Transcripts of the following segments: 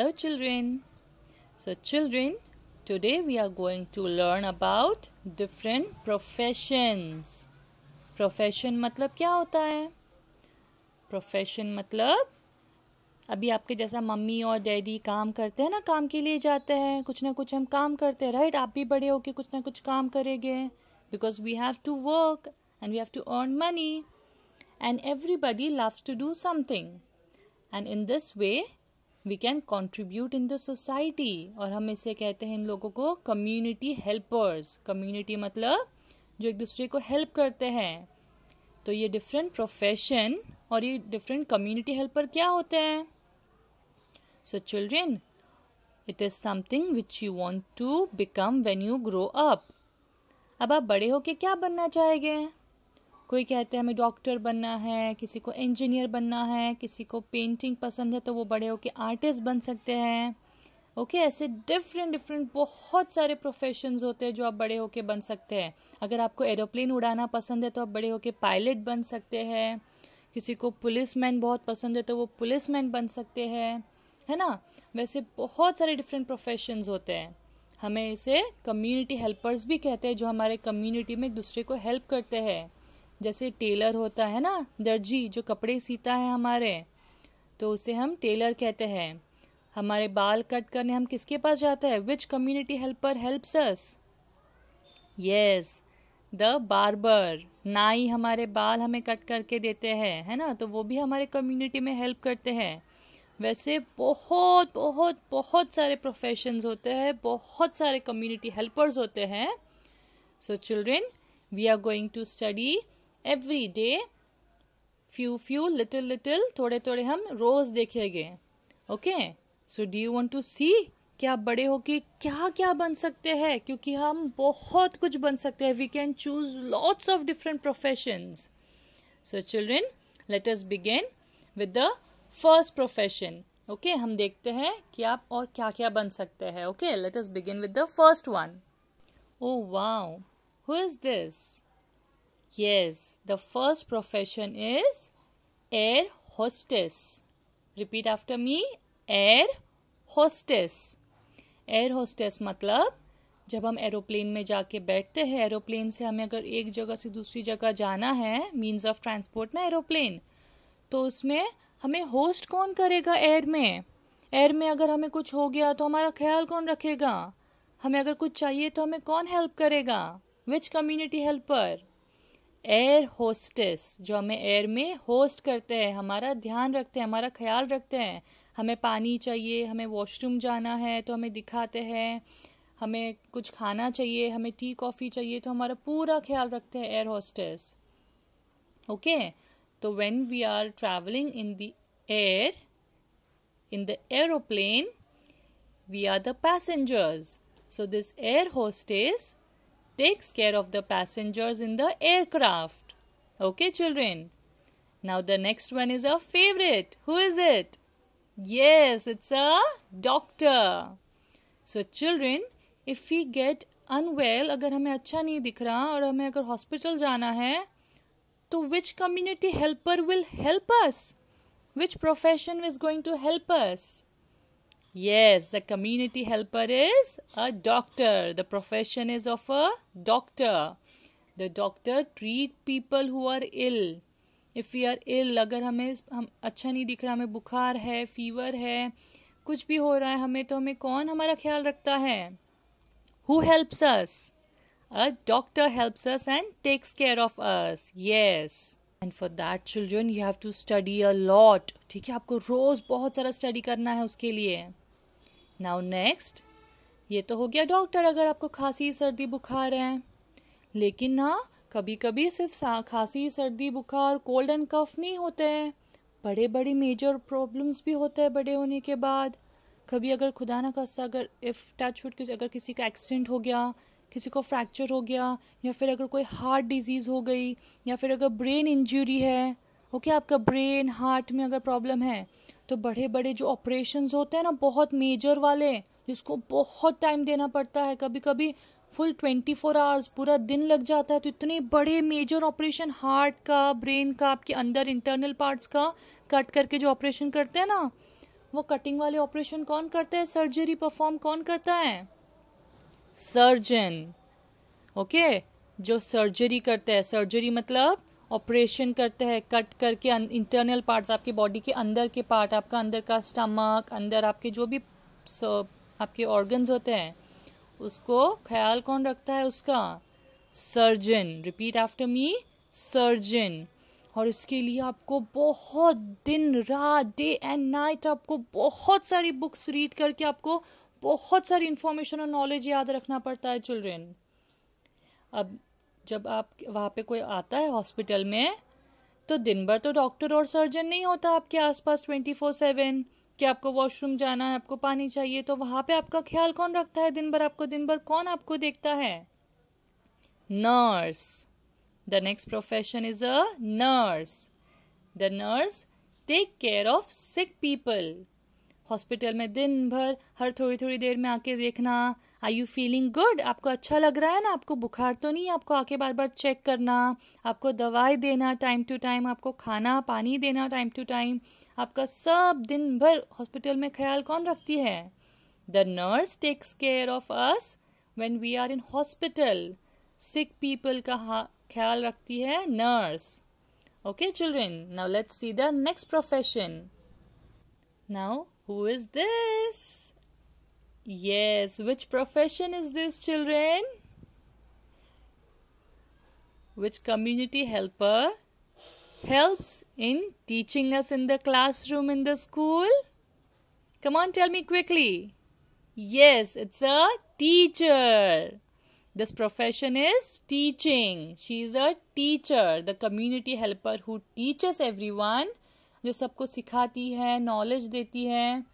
Hello children. So children, today we are going to learn about different professions. Profession मतलब क्या होता है Profession मतलब अभी आपके जैसा मम्मी और डैडी काम करते हैं ना काम के लिए जाते हैं कुछ ना कुछ हम काम करते हैं राइट आप भी बड़े होके कुछ ना कुछ काम करेंगे because we have to work and we have to earn money and everybody loves to do something and in this way we can contribute in the society और हम इसे कहते हैं इन लोगों को कम्युनिटी हेल्पर्स कम्युनिटी मतलब जो एक दूसरे को हेल्प करते हैं तो ये डिफरेंट प्रोफेशन और ये डिफरेंट कम्युनिटी हेल्पर क्या होते हैं so children it is something which you want to become when you grow up अब आप बड़े होके क्या बनना चाहेंगे कोई कहते हैं हमें डॉक्टर बनना है किसी को इंजीनियर बनना है किसी को पेंटिंग पसंद है तो वो बड़े होके आर्टिस्ट बन सकते हैं ओके okay, ऐसे डिफरेंट डिफरेंट बहुत सारे प्रोफेशंस होते हैं जो आप बड़े होके बन सकते हैं अगर आपको एरोप्लेन उड़ाना पसंद है तो आप बड़े होके पायलट बन सकते हैं किसी को पुलिसमैन बहुत पसंद है तो वो पुलिसमैन बन सकते हैं है ना वैसे बहुत सारे डिफरेंट प्रोफेशंस होते हैं हमें इसे कम्युनिटी हेल्पर्स भी कहते हैं जो हमारे कम्युनिटी में एक दूसरे को हेल्प करते हैं जैसे टेलर होता है ना दर्जी जो कपड़े सीता है हमारे तो उसे हम टेलर कहते हैं हमारे बाल कट करने हम किसके पास जाते हैं which community helper helps us yes the barber नाई हमारे बाल हमें कट करके देते हैं है ना तो वो भी हमारे कम्युनिटी में हेल्प करते हैं वैसे बहुत बहुत बहुत सारे प्रोफेशंस होते हैं बहुत सारे कम्युनिटी हेल्पर्स होते हैं so children we are going to study every day few few little little थोड़े थोड़े हम रोज देखेंगे okay so do you want to see कि आप बड़े हो कि क्या क्या बन सकते हैं क्योंकि हम बहुत कुछ बन सकते हैं we can choose lots of different professions so children let us begin with the first profession okay हम देखते हैं कि आप और क्या क्या बन सकते हैं okay let us begin with the first one oh wow who is this Yes, the first profession is air hostess. Repeat after me air hostess. Air hostess मतलब जब हम एरोप्लेन में जाके बैठते हैं एरोप्लेन से हमें अगर एक जगह से दूसरी जगह जाना है मीन्स ऑफ ट्रांसपोर्ट ना एरोप्लेन तो उसमें हमें होस्ट कौन करेगा एयर में एयर में अगर हमें कुछ हो गया तो हमारा ख्याल कौन रखेगा हमें अगर कुछ चाहिए तो हमें कौन हेल्प करेगा which community helper air hostess जो हमें एयर में होस्ट करते हैं हमारा ध्यान रखते हैं हमारा ख्याल रखते हैं हमें पानी चाहिए हमें वॉशरूम जाना है तो हमें दिखाते हैं हमें कुछ खाना चाहिए हमें टी कॉफ़ी चाहिए तो हमारा पूरा ख्याल रखते हैं एयर होस्टेस ओके तो when we are travelling in the air in the aeroplane we are the passengers so this air hostess takes care of the passengers in the aircraft. Okay, children? Now the next one is a favorite. Who is it? Yes, it's a doctor. So children, if we get unwell, अगर हमें अच्छा नहीं दिख रहा और हमें अगर hospital जाना है तो which community helper will help us? Which profession is going to help us? Yes, the community helper is a doctor. The profession is of a doctor. The doctor treat people who are ill. If we are ill, अगर हमें हम अच्छा नहीं दिख रहा हमें बुखार है फीवर है कुछ भी हो रहा है हमें तो हमें कौन हमारा ख्याल रखता है who helps us a doctor helps us and takes care of us yes and for that children you have to study a lot ठीक है आपको रोज़ बहुत सारा स्टडी करना है उसके लिए नाउ नेक्स्ट ये तो हो गया डॉक्टर अगर आपको खांसी सर्दी बुखार है लेकिन ना कभी कभी सिर्फ खांसी सर्दी बुखार कोल्ड एंड कफ नहीं होते हैं बड़े बड़े मेजर प्रॉब्लम्स भी होते हैं बड़े होने के बाद कभी अगर खुदा ना खासा अगर इफ़ टच वुड किसी अगर किसी का एक्सीडेंट हो गया किसी को फ्रैक्चर हो गया या फिर अगर कोई हार्ट डिजीज़ हो गई या फिर अगर ब्रेन इंजरी है ओके okay, आपका ब्रेन हार्ट में अगर प्रॉब्लम है तो बड़े बड़े जो ऑपरेशन होते हैं ना बहुत मेजर वाले जिसको बहुत टाइम देना पड़ता है कभी कभी फुल ट्वेंटी फोर आवर्स पूरा दिन लग जाता है तो इतने बड़े मेजर ऑपरेशन हार्ट का ब्रेन का आपके अंदर इंटरनल पार्ट्स का कट करके जो ऑपरेशन करते हैं ना वो कटिंग वाले ऑपरेशन कौन करता है सर्जरी परफॉर्म कौन करता है सर्जन ओके okay? जो सर्जरी करता है सर्जरी मतलब ऑपरेशन करते हैं कट करके इंटरनल पार्ट्स आपके बॉडी के अंदर के पार्ट आपका अंदर का स्टमक अंदर आपके जो भी आपके ऑर्गन्स होते हैं उसको ख्याल कौन रखता है उसका surgeon repeat after me surgeon और इसके लिए आपको बहुत दिन रात डे एंड नाइट आपको बहुत सारी बुक्स रीड करके आपको बहुत सारी इंफॉर्मेशन और नॉलेज याद रखना पड़ता है चिल्ड्रेन अब जब आप वहाँ पे कोई आता है हॉस्पिटल में तो दिन भर तो डॉक्टर और सर्जन नहीं होता आपके आसपास ट्वेंटी फोर सेवन कि आपको वॉशरूम जाना है आपको पानी चाहिए तो वहाँ पे आपका ख्याल कौन रखता है दिन भर आपको दिन भर कौन आपको देखता है nurse the next profession is a nurse the nurse take care of sick people hospital में दिन भर हर थोड़ी थोड़ी देर में आके देखना आर यू फीलिंग गुड आपको अच्छा लग रहा है ना आपको बुखार तो नहीं आपको आके बार बार चेक करना आपको दवाई देना टाइम टू टाइम आपको खाना पानी देना टाइम टू टाइम आपका सब दिन भर हॉस्पिटल में ख्याल कौन रखती है the nurse takes care of us when we are in hospital sick people का ख्याल रखती है nurse okay children now let's see the next profession now who is this Yes, which profession is this, children? Which community helper helps in teaching us in the classroom in the school? Come on, tell me quickly. Yes, it's a teacher. This profession is teaching. She is a teacher, the community helper who teaches everyone, जो सबको सिखाती है knowledge देती है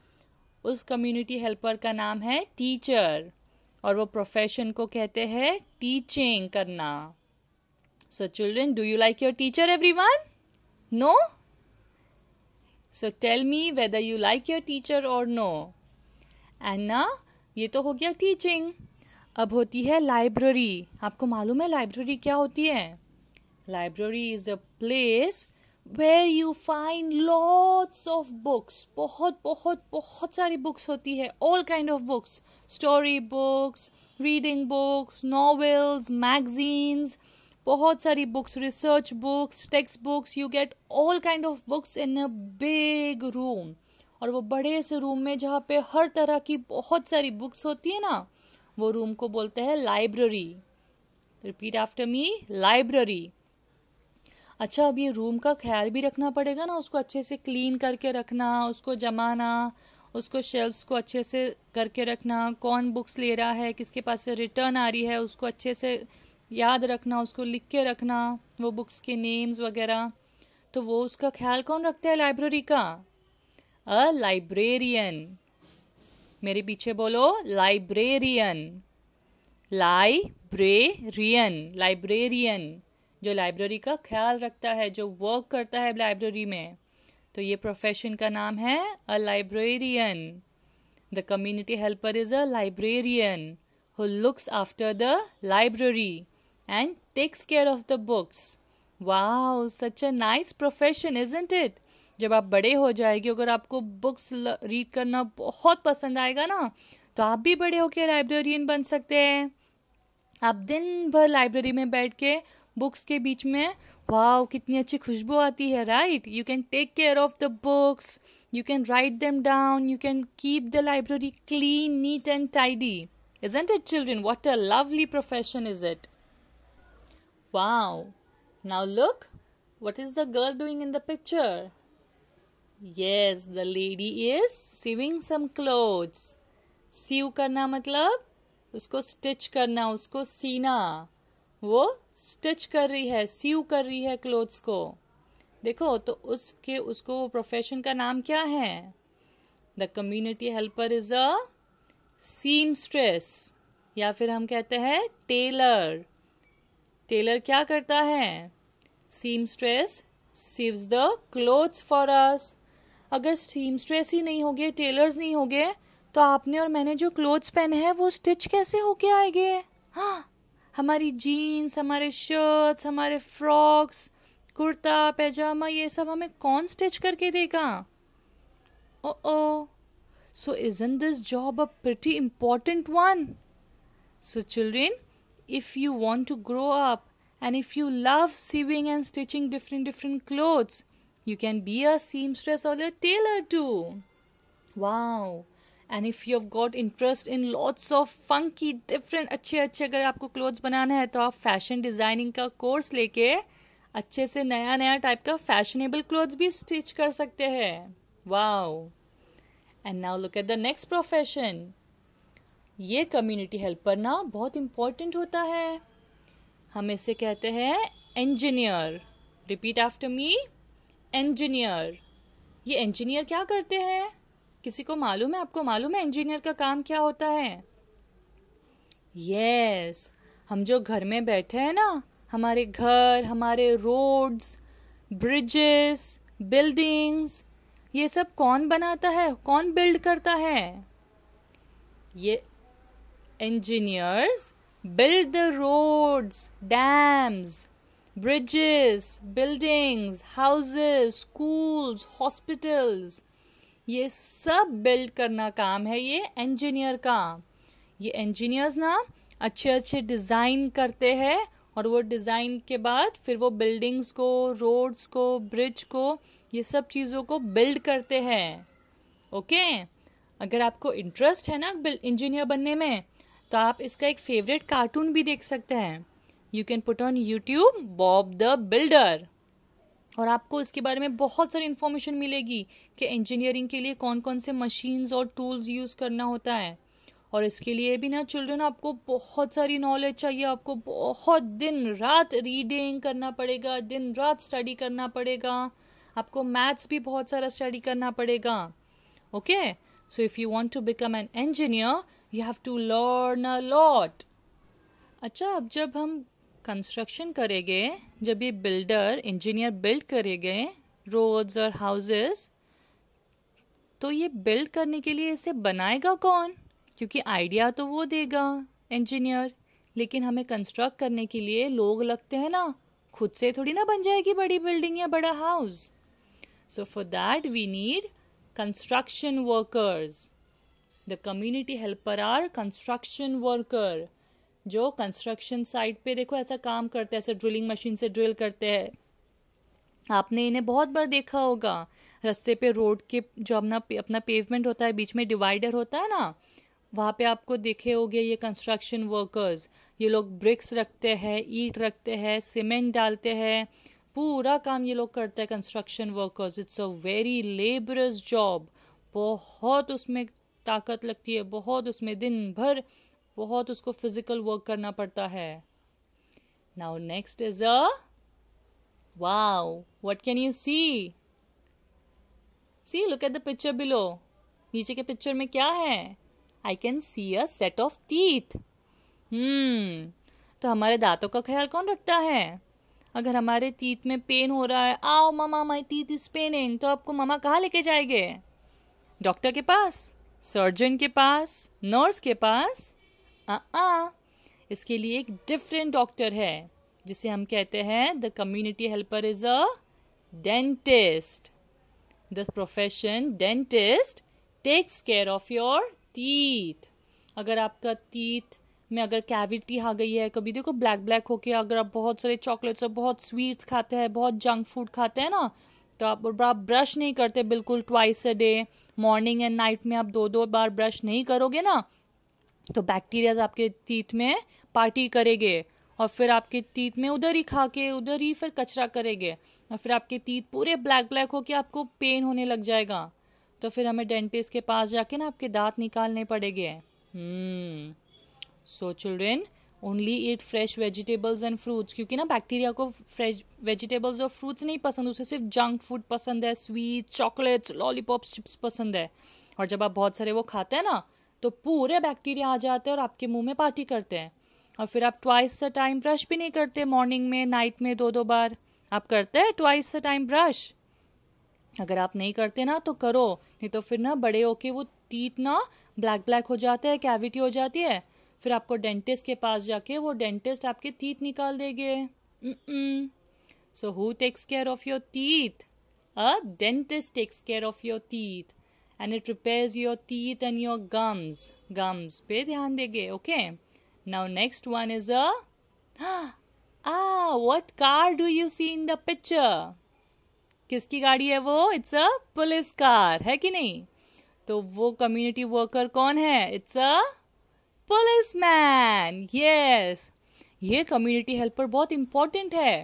उस community helper का नाम है टीचर और वो प्रोफेशन को कहते हैं टीचिंग करना so children do you like your teacher everyone no so tell me whether you like your teacher और नो एंड ना ये तो हो गया टीचिंग अब होती है लाइब्रेरी आपको मालूम है लाइब्रेरी क्या होती है library is a place where you find lots of books बहुत बहुत बहुत सारी बुक्स होती है all kind of books story books reading books novels magazines बहुत सारी books research books text books you get all kind of books in a big room और वो बड़े से रूम में जहाँ पे हर तरह की बहुत सारी बुक्स होती है ना वो रूम को बोलते हैं library repeat after me library अच्छा अब ये रूम का ख्याल भी रखना पड़ेगा ना उसको अच्छे से क्लीन करके रखना उसको जमाना उसको शेल्फ्स को अच्छे से करके रखना कौन बुक्स ले रहा है किसके पास से रिटर्न आ रही है उसको अच्छे से याद रखना उसको लिख के रखना वो बुक्स के नेम्स वगैरह तो वो उसका ख्याल कौन रखता है लाइब्रेरी का अ लाइब्रेरियन मेरे पीछे बोलो लाइब्रेरियन लाइब्रेरियन लाइब्रेरियन जो लाइब्रेरी का ख्याल रखता है जो वर्क करता है लाइब्रेरी में तो ये प्रोफेशन का नाम है a librarian the community helper is a librarian who looks after the library and takes care of the books वाह such a nice profession isn't it जब आप बड़े हो जाएंगे अगर आपको बुक्स रीड करना बहुत पसंद आएगा ना तो आप भी बड़े होकर लाइब्रेरियन बन सकते हैं आप दिन भर लाइब्रेरी में बैठ के बुक्स के बीच में वाह कितनी अच्छी खुशबू आती है right you can take care of the books you can write them down you can keep the library clean neat and tidy is and it children what a lovely profession is it wow now look what is the girl doing in the picture yes the lady is sewing some clothes sew करना मतलब उसको stitch करना उसको सीना वो stitch कर रही है सीव कर रही है क्लोथ्स को देखो तो उसके उसको प्रोफेशन का नाम क्या है the community helper is a seamstress या फिर हम कहते हैं टेलर टेलर क्या करता है seamstress sews the clothes for us अगर सीम स्ट्रेस ही नहीं होगे टेलर्स नहीं होगे तो आपने और मैंने जो क्लोथ्स पहने हैं वो स्टिच कैसे होके आएंगे हाँ हमारी जीन्स हमारे शर्ट्स हमारे फ्रॉक्स कुर्ता पैजामा ये सब हमें कौन स्टिच करके देगा oh oh so is in this job a pretty important one so children if you want to grow up and if you love sewing and stitching different different clothes you can be a seamstress और tailor too wow and if you have got interest in lots of funky different अच्छे अच्छे अगर आपको clothes बनाना है तो आप fashion designing का course लेके अच्छे से नया नया टाइप का फैशनेबल क्लोथ्स भी स्टिच कर सकते हैं wow and now look at the next profession ये कम्युनिटी हेल्पर ना बहुत इम्पोर्टेंट होता है हम इसे कहते हैं engineer repeat after me engineer ये इंजीनियर क्या करते हैं किसी को मालूम है आपको मालूम है इंजीनियर का काम क्या होता है यस हम जो घर में बैठे हैं ना हमारे घर हमारे रोड्स ब्रिजेस बिल्डिंग्स ये सब कौन बनाता है कौन बिल्ड करता है ये engineers build the roads dams bridges buildings houses schools hospitals ये सब बिल्ड करना काम है ये इंजीनियर का ये इंजीनियर्स ना अच्छे अच्छे डिज़ाइन करते हैं और वो डिज़ाइन के बाद फिर वो बिल्डिंग्स को रोड्स को ब्रिज को ये सब चीज़ों को बिल्ड करते हैं ओके अगर आपको इंटरेस्ट है ना इंजीनियर बनने में तो आप इसका एक फेवरेट कार्टून भी देख सकते हैं you can put on YouTube Bob the builder और आपको इसके बारे में बहुत सारी इन्फॉर्मेशन मिलेगी कि इंजीनियरिंग के लिए कौन कौन से मशीन्स और टूल्स यूज़ करना होता है और इसके लिए भी ना चिल्ड्रन आपको बहुत सारी नॉलेज चाहिए आपको बहुत दिन रात रीडिंग करना पड़ेगा दिन रात स्टडी करना पड़ेगा आपको मैथ्स भी बहुत सारा स्टडी करना पड़ेगा okay so if you want to become an engineer you have to learn a lot अच्छा अब जब हम कंस्ट्रक्शन करेंगे जब ये बिल्डर इंजीनियर बिल्ड करेंगे रोड्स और हाउसेस तो ये बिल्ड करने के लिए इसे बनाएगा कौन क्योंकि आइडिया तो वो देगा इंजीनियर लेकिन हमें कंस्ट्रक्ट करने के लिए लोग लगते हैं ना खुद से थोड़ी ना बन जाएगी बड़ी बिल्डिंग या बड़ा house so for that we need construction workers the community helper are construction worker जो कंस्ट्रक्शन साइट पे देखो ऐसा काम करते हैं ऐसे ड्रिलिंग मशीन से ड्रिल करते हैं आपने इन्हें बहुत बार देखा होगा रस्ते पे रोड के जो अपना अपना पेवमेंट होता है बीच में डिवाइडर होता है ना वहाँ पे आपको देखे होंगे ये कंस्ट्रक्शन वर्कर्स ये लोग ब्रिक्स रखते हैं ईट रखते हैं सीमेंट डालते हैं पूरा काम ये लोग करते हैं construction workers it's a very laborious job बहुत उसमें ताकत लगती है बहुत उसमें दिन भर बहुत उसको फिजिकल वर्क करना पड़ता है now next is a wow what can you see see look at the picture below नीचे के पिक्चर में क्या है I can see a set of teeth hmm तो हमारे दांतों का ख्याल कौन रखता है अगर हमारे तीत में पेन हो रहा है आओ मामा माई तीत इज पेनिंग तो आपको मामा कहाँ लेके जाएंगे डॉक्टर के पास सर्जन के पास नर्स के पास आ uh-uh. इसके लिए एक डिफरेंट डॉक्टर है जिसे हम कहते हैं the community helper is a dentist the profession dentist takes care of your teeth अगर आपका तीत में अगर कैविटी आ गई है कभी देखो ब्लैक ब्लैक होके अगर आप बहुत सारे चॉकलेट्स और बहुत स्वीट्स खाते हैं बहुत जंक फूड खाते हैं ना तो आप आप ब्रश नहीं करते बिल्कुल twice a day morning and night में आप दो दो बार ब्रश नहीं करोगे ना तो बैक्टीरियाज आपके तीत में पार्टी करेंगे और फिर आपके तीत में उधर ही खा के उधर ही फिर कचरा करेंगे और फिर आपके तीत पूरे ब्लैक ब्लैक होके आपको पेन होने लग जाएगा तो फिर हमें डेंटिस्ट के पास जाके ना आपके दांत निकालने पड़ेंगे so children only eat fresh vegetables and fruits क्योंकि ना बैक्टीरिया को फ्रेश वेजिटेबल्स और फ्रूट्स नहीं पसंद उसे सिर्फ जंक फूड पसंद है स्वीट चॉकलेट्स लॉलीपॉप चिप्स पसंद है और जब आप बहुत सारे वो खाते हैं ना तो पूरे बैक्टीरिया आ जाते हैं और आपके मुंह में पार्टी करते हैं और फिर आप ट्वाइस से टाइम ब्रश भी नहीं करते मॉर्निंग में नाइट में दो दो बार आप करते हैं ट्वाइस से टाइम ब्रश अगर आप नहीं करते ना तो करो नहीं तो फिर ना बड़े होके वो तीत ना ब्लैक ब्लैक हो जाते हैं कैविटी हो जाती है फिर आपको डेंटिस्ट के पास जाके वो डेंटिस्ट आपके तीत निकाल देंगे so who takes care of your teeth a dentist takes care of your teeth and it repairs your teeth and your gums gums पे ध्यान देंगे okay now next one is a what car do you see in the picture किसकी गाड़ी है वो it's a police car है कि नहीं तो वो कम्युनिटी वर्कर कौन है it's a police man yes ये कम्युनिटी हेल्पर बहुत इम्पॉर्टेंट है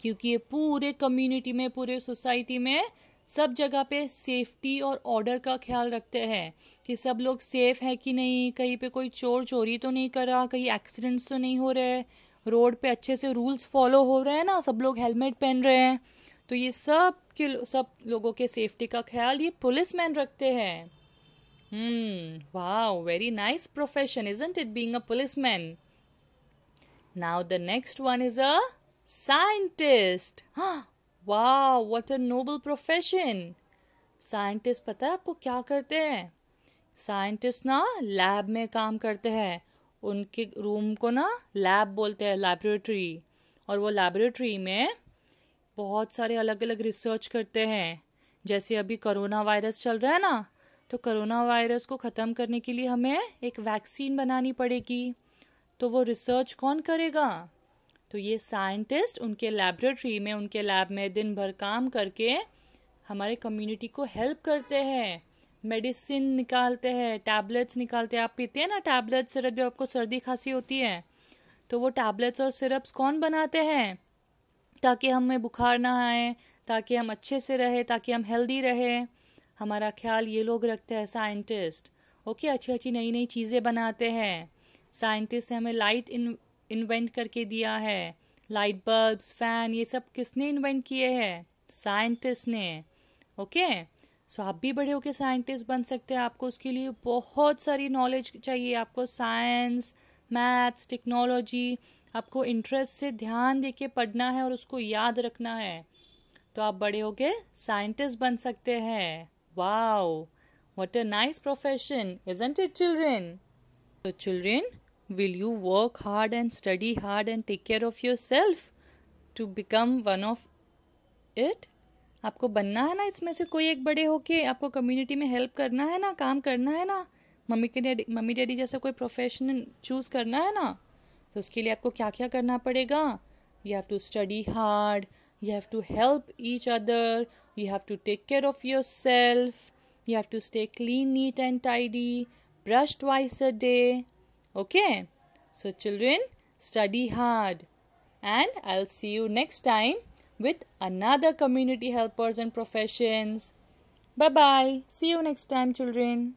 क्योंकि ये पूरे कम्युनिटी में पूरे सोसाइटी में सब जगह पे सेफ्टी और ऑर्डर का ख्याल रखते हैं कि सब लोग सेफ हैं कि नहीं कहीं पे कोई चोर चोरी तो नहीं कर रहा कहीं एक्सीडेंट्स तो नहीं हो रहे रोड पे अच्छे से रूल्स फॉलो हो रहे हैं ना सब लोग हेलमेट पहन रहे हैं तो ये सब के सब लोगों के सेफ्टी का ख्याल ये पुलिस मैन रखते हैं वाह very nice profession is it being a police man now the next one is a scientist हाँ वाह what a noble profession scientist पता है आपको क्या करते हैं साइंटिस्ट ना लैब में काम करते हैं उनके रूम को ना लैब बोलते हैं लैबोरेटरी और वो लैबोरेटरी में बहुत सारे अलग अलग रिसर्च करते हैं जैसे अभी करोना वायरस चल रहा है ना तो करोना वायरस को ख़त्म करने के लिए हमें एक वैक्सीन बनानी पड़ेगी तो वो रिसर्च कौन करेगा तो ये साइंटिस्ट उनके लैबोरेटरी में उनके लैब में दिन भर काम करके हमारे कम्युनिटी को हेल्प करते हैं मेडिसिन निकालते हैं टैबलेट्स निकालते हैं आप पीते हैं ना टैबलेट सिरप जब आपको सर्दी खांसी होती है तो वो टैबलेट्स और सिरप्स कौन बनाते हैं ताकि हमें बुखार ना आए ताकि हम अच्छे से रहे ताकि हम हेल्दी रहे हमारा ख्याल ये लोग रखते हैं साइंटिस्ट ओके अच्छी अच्छी नई नई चीज़ें बनाते हैं साइंटिस्ट हमें लाइट इन इन्वेंट करके दिया है लाइट बल्ब्स फैन ये सब किसने इन्वेंट किए हैं साइंटिस्ट ने ओके सो आप भी बड़े होके साइंटिस्ट बन सकते हैं आपको उसके लिए बहुत सारी नॉलेज चाहिए आपको साइंस मैथ्स टेक्नोलॉजी आपको इंटरेस्ट से ध्यान दे के पढ़ना है और उसको याद रखना है तो आप बड़े होके साइंटिस्ट बन सकते हैं wow what a nice profession isn't it children तो children Will you work hard and study hard and take care of yourself to become one of it? आपको बनना है ना इसमें से कोई एक बड़े होके आपको कम्युनिटी में हेल्प करना है ना काम करना है ना मम्मी के डैडी मम्मी डैडी जैसा कोई प्रोफेशन चूज़ करना है ना तो उसके लिए आपको क्या क्या करना पड़ेगा you have to study hard you have to help each other you have to take care of yourself you have to stay clean neat and tidy brush twice a day Okay. So, children, study hard. And I'll see you next time with another community helpers and professions. Bye bye. See you next time, children.